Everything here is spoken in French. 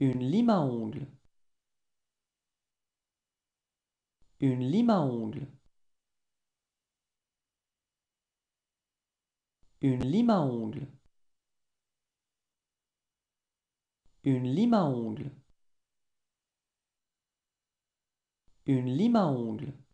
Une lime à ongles. Une lime à ongles. Une lime à ongles. Une lime à ongles. Une lime à ongles.